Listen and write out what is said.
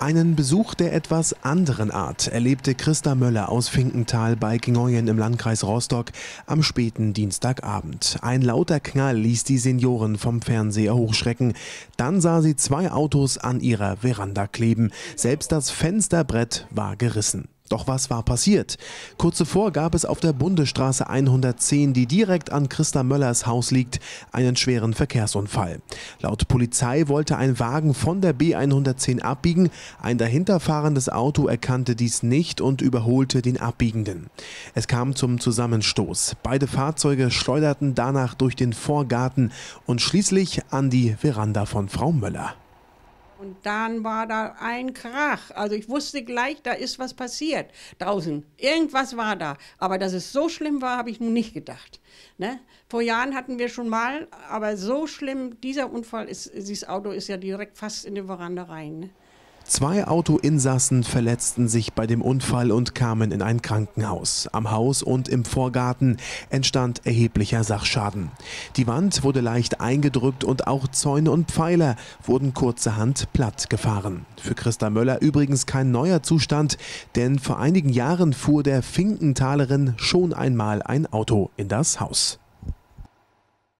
Einen Besuch der etwas anderen Art erlebte Christa Möller aus Finkenthal bei Gingoyen im Landkreis Rostock am späten Dienstagabend. Ein lauter Knall ließ die Senioren vom Fernseher hochschrecken. Dann sah sie zwei Autos an ihrer Veranda kleben. Selbst das Fensterbrett war gerissen. Doch was war passiert? Kurz zuvor gab es auf der Bundesstraße 110, die direkt an Christa Möllers Haus liegt, einen schweren Verkehrsunfall. Laut Polizei wollte ein Wagen von der B110 abbiegen, ein dahinterfahrendes Auto erkannte dies nicht und überholte den Abbiegenden. Es kam zum Zusammenstoß. Beide Fahrzeuge schleuderten danach durch den Vorgarten und schließlich an die Veranda von Frau Möller. Und dann war da ein Krach. Also ich wusste gleich, da ist was passiert draußen. Irgendwas war da. Aber dass es so schlimm war, habe ich nun nicht gedacht. Ne? Vor Jahren hatten wir schon mal, aber so schlimm, dieser Unfall ist, dieses Auto ist ja direkt fast in die Veranda rein. Ne? Zwei Autoinsassen verletzten sich bei dem Unfall und kamen in ein Krankenhaus. Am Haus und im Vorgarten entstand erheblicher Sachschaden. Die Wand wurde leicht eingedrückt und auch Zäune und Pfeiler wurden kurzerhand plattgefahren. Für Christa Möller übrigens kein neuer Zustand, denn vor einigen Jahren fuhr der Finkentalerin schon einmal ein Auto in das Haus.